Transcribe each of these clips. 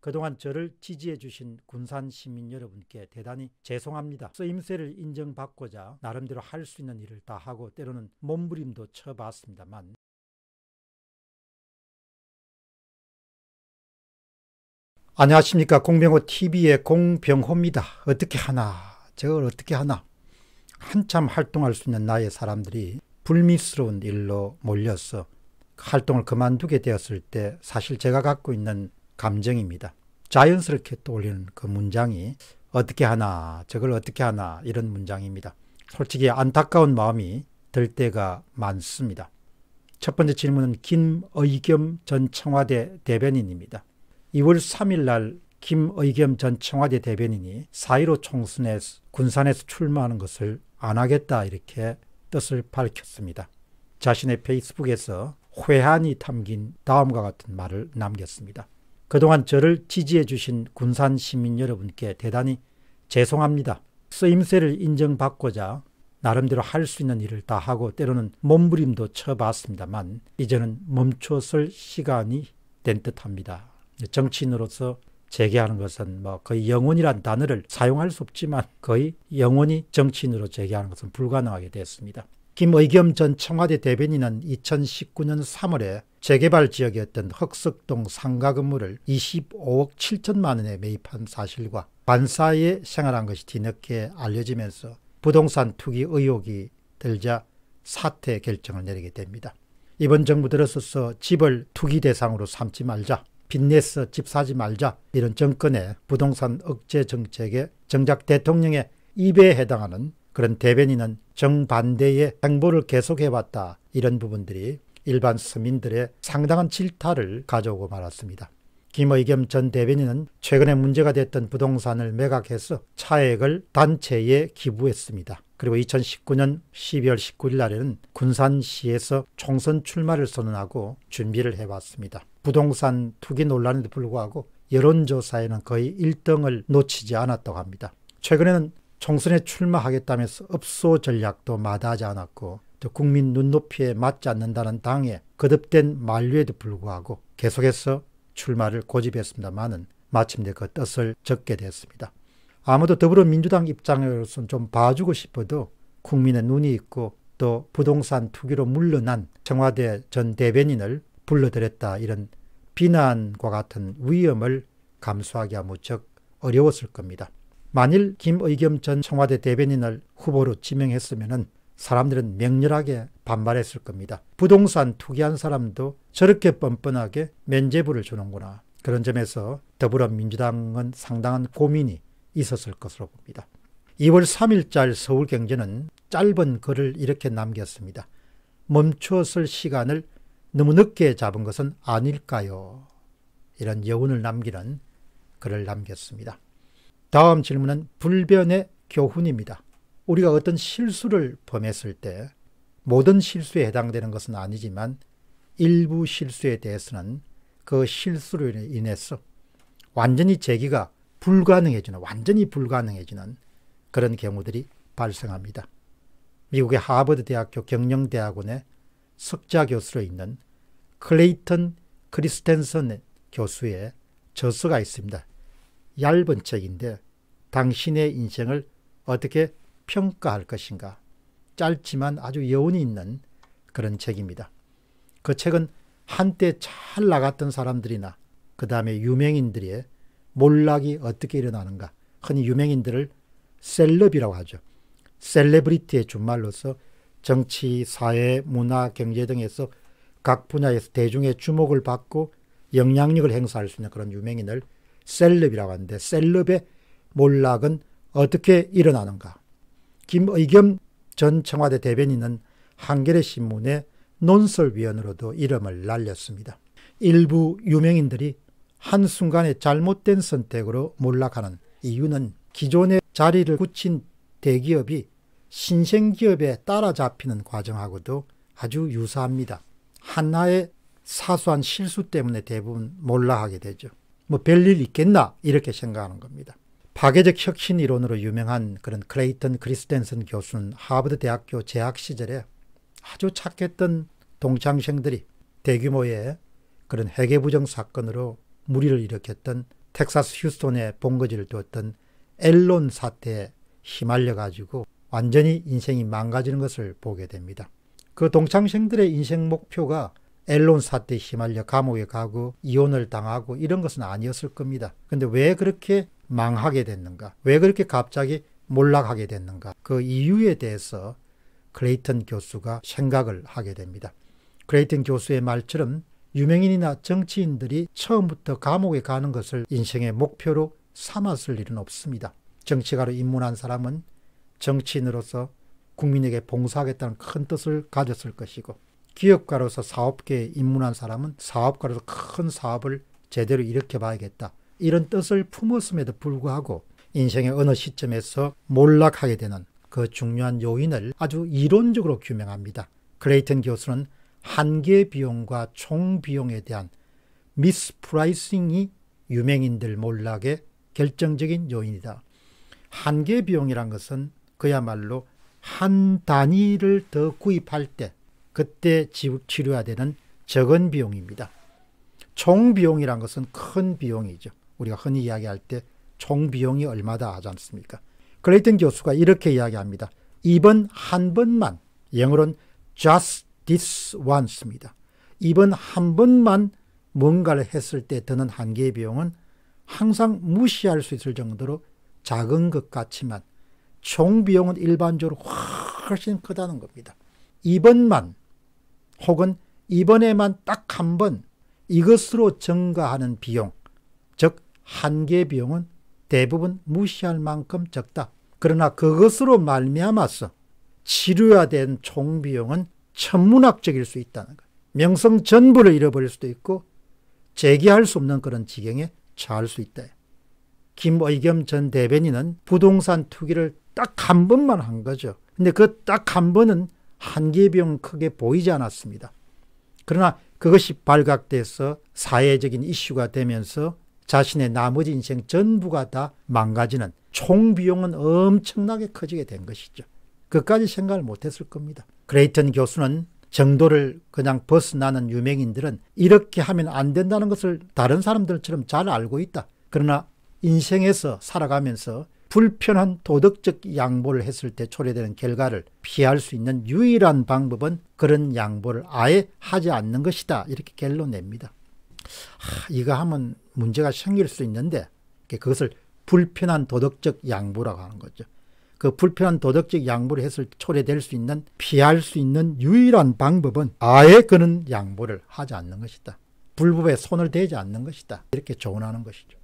그동안 저를 지지해 주신 군산 시민 여러분께 대단히 죄송합니다. 쓰임새를 인정받고자 나름대로 할 수 있는 일을 다 하고 때로는 몸부림도 쳐봤습니다만 안녕하십니까 공병호 TV의 공병호입니다. 어떻게 하나 저걸 어떻게 하나 한참 활동할 수 있는 나의 사람들이 불미스러운 일로 몰려서 활동을 그만두게 되었을 때 사실 제가 갖고 있는 감정입니다. 자연스럽게 떠올리는 그 문장이 어떻게 하나, 저걸 어떻게 하나 이런 문장입니다. 솔직히 안타까운 마음이 들 때가 많습니다. 첫 번째 질문은 김의겸 전 청와대 대변인입니다. 2월 3일 날 김의겸 전 청와대 대변인이 4.15 총선에 군산에서 출마하는 것을 안 하겠다 이렇게 뜻을 밝혔습니다. 자신의 페이스북에서 회한이 담긴 다음과 같은 말을 남겼습니다. 그동안 저를 지지해 주신 군산 시민 여러분께 대단히 죄송합니다. 쓰임새를 인정받고자 나름대로 할 수 있는 일을 다 하고 때로는 몸부림도 쳐봤습니다만 이제는 멈춰설 시간이 된 듯합니다. 정치인으로서 재개하는 것은 뭐 거의 영혼이란 단어를 사용할 수 없지만 거의 영혼이 정치인으로 재개하는 것은 불가능하게 됐습니다. 김의겸 전 청와대 대변인은 2019년 3월에 재개발 지역이었던 흑석동 상가 건물을 25억 7천만 원에 매입한 사실과 반사에 생활한 것이 뒤늦게 알려지면서 부동산 투기 의혹이 들자 사퇴 결정을 내리게 됩니다. 이번 정부 들어서서 집을 투기 대상으로 삼지 말자, 빚내서 집 사지 말자 이런 정권의 부동산 억제 정책에 정작 대통령의 입에 해당하는 그런 대변인은 정반대의 행보를 계속해왔다 이런 부분들이 일반 서민들의 상당한 질타를 가져오고 말았습니다. 김의겸 전 대변인은 최근에 문제가 됐던 부동산을 매각해서 차액을 단체에 기부했습니다. 그리고 2019년 12월 19일 날에는 군산시에서 총선 출마를 선언하고 준비를 해왔습니다. 부동산 투기 논란에도 불구하고 여론조사에는 거의 1등을 놓치지 않았다고 합니다. 최근에는 총선에 출마하겠다면서 업소 전략도 마다하지 않았고 또 국민 눈높이에 맞지 않는다는 당의 거듭된 만류에도 불구하고 계속해서 출마를 고집했습니다만은 마침내 그 뜻을 적게 됐습니다. 아무도 더불어민주당 입장으로서는 좀 봐주고 싶어도 국민의 눈이 있고 또 부동산 투기로 물러난 청와대 전 대변인을 불러들였다 이런 비난과 같은 위험을 감수하기가 무척 어려웠을 겁니다. 만일 김의겸 전 청와대 대변인을 후보로 지명했으면 사람들은 명렬하게 반발했을 겁니다. 부동산 투기한 사람도 저렇게 뻔뻔하게 면제부를 주는구나. 그런 점에서 더불어민주당은 상당한 고민이 있었을 것으로 봅니다. 2월 3일짤 서울경제는 짧은 글을 이렇게 남겼습니다. 멈추었을 시간을 너무 늦게 잡은 것은 아닐까요? 이런 여운을 남기는 글을 남겼습니다. 다음 질문은 불변의 교훈입니다. 우리가 어떤 실수를 범했을 때 모든 실수에 해당되는 것은 아니지만 일부 실수에 대해서는 그 실수로 인해서 완전히 제기가 불가능해지는 완전히 불가능해지는 그런 경우들이 발생합니다. 미국의 하버드 대학교 경영대학원의 석자 교수로 있는 클레이턴 크리스텐슨 교수의 저서가 있습니다. 얇은 책인데 당신의 인생을 어떻게 평가할 것인가 짧지만 아주 여운이 있는 그런 책입니다. 그 책은 한때 잘 나갔던 사람들이나 그 다음에 유명인들의 몰락이 어떻게 일어나는가 흔히 유명인들을 셀럽이라고 하죠. 셀레브리티의 준말로서 정치, 사회, 문화, 경제 등에서 각 분야에서 대중의 주목을 받고 영향력을 행사할 수 있는 그런 유명인을 셀럽이라고 하는데 셀럽의 몰락은 어떻게 일어나는가? 김의겸 전 청와대 대변인은 한겨레 신문의 논설위원으로도 이름을 날렸습니다. 일부 유명인들이 한순간에 잘못된 선택으로 몰락하는 이유는 기존의 자리를 굳힌 대기업이 신생기업에 따라잡히는 과정하고도 아주 유사합니다. 하나의 사소한 실수 때문에 대부분 몰락하게 되죠. 뭐 별일 있겠나 이렇게 생각하는 겁니다. 파괴적 혁신 이론으로 유명한 그런 크레이턴 크리스텐슨 교수는 하버드 대학교 재학 시절에 아주 착했던 동창생들이 대규모의 그런 핵계부정 사건으로 무리를 일으켰던 텍사스 휴스톤에 본거지를 두었던 앨런 사태에 휘말려 가지고 완전히 인생이 망가지는 것을 보게 됩니다. 그 동창생들의 인생 목표가 앨론 사태에 휘말려 감옥에 가고 이혼을 당하고 이런 것은 아니었을 겁니다. 근데 왜 그렇게 망하게 됐는가? 왜 그렇게 갑자기 몰락하게 됐는가? 그 이유에 대해서 크레이튼 교수가 생각을 하게 됩니다. 크레이튼 교수의 말처럼 유명인이나 정치인들이 처음부터 감옥에 가는 것을 인생의 목표로 삼았을 일은 없습니다. 정치가로 입문한 사람은 정치인으로서 국민에게 봉사하겠다는 큰 뜻을 가졌을 것이고 기업가로서 사업계에 입문한 사람은 사업가로서 큰 사업을 제대로 일으켜봐야겠다. 이런 뜻을 품었음에도 불구하고 인생의 어느 시점에서 몰락하게 되는 그 중요한 요인을 아주 이론적으로 규명합니다. 크레이튼 교수는 한계 비용과 총 비용에 대한 미스프라이싱이 유명인들 몰락의 결정적인 요인이다. 한계 비용이란 것은 그야말로 한 단위를 더 구입할 때 그때 치료해야 되는 적은 비용입니다. 총비용이란 것은 큰 비용이죠. 우리가 흔히 이야기할 때 총비용이 얼마다 하지 않습니까? 클레이튼 교수가 이렇게 이야기합니다. 입은 한 번만, 영어로는 just this once입니다. 입은 한 번만 뭔가를 했을 때 드는 한계의 비용은 항상 무시할 수 있을 정도로 작은 것 같지만 총비용은 일반적으로 훨씬 크다는 겁니다. 입은만 혹은 이번에만 딱 한 번 이것으로 증가하는 비용, 즉한개 비용은 대부분 무시할 만큼 적다. 그러나 그것으로 말미암아서 치료야된 총비용은 천문학적일 수 있다는 것. 명성 전부를 잃어버릴 수도 있고 재기할 수 없는 그런 지경에 처할 수 있다. 김의겸 전 대변인은 부동산 투기를 딱 한 번만 한 거죠. 근데 그 딱 한 번은 한계의 비용 크게 보이지 않았습니다. 그러나 그것이 발각돼서 사회적인 이슈가 되면서 자신의 나머지 인생 전부가 다 망가지는 총비용은 엄청나게 커지게 된 것이죠. 그까지 생각을 못했을 겁니다. 그레이튼 교수는 정도를 그냥 벗어나는 유명인들은 이렇게 하면 안 된다는 것을 다른 사람들처럼 잘 알고 있다. 그러나 인생에서 살아가면서 불편한 도덕적 양보를 했을 때 초래되는 결과를 피할 수 있는 유일한 방법은 그런 양보를 아예 하지 않는 것이다. 이렇게 결론냅니다. 아, 이거 하면 문제가 생길 수 있는데 그것을 불편한 도덕적 양보라고 하는 거죠. 그 불편한 도덕적 양보를 했을 때 초래될 수 있는 피할 수 있는 유일한 방법은 아예 그런 양보를 하지 않는 것이다. 불법에 손을 대지 않는 것이다. 이렇게 조언하는 것이죠.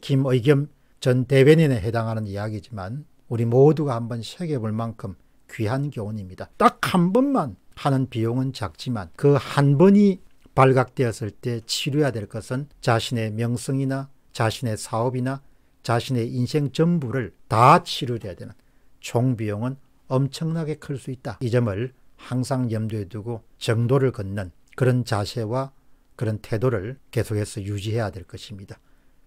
김의겸 전 대변인에 해당하는 이야기지만 우리 모두가 한번 새겨볼 만큼 귀한 교훈입니다. 딱 한 번만 하는 비용은 작지만 그 한 번이 발각되었을 때 치료해야 될 것은 자신의 명성이나 자신의 사업이나 자신의 인생 전부를 다 치료해야 되는 총비용은 엄청나게 클 수 있다. 이 점을 항상 염두에 두고 정도를 걷는 그런 자세와 그런 태도를 계속해서 유지해야 될 것입니다.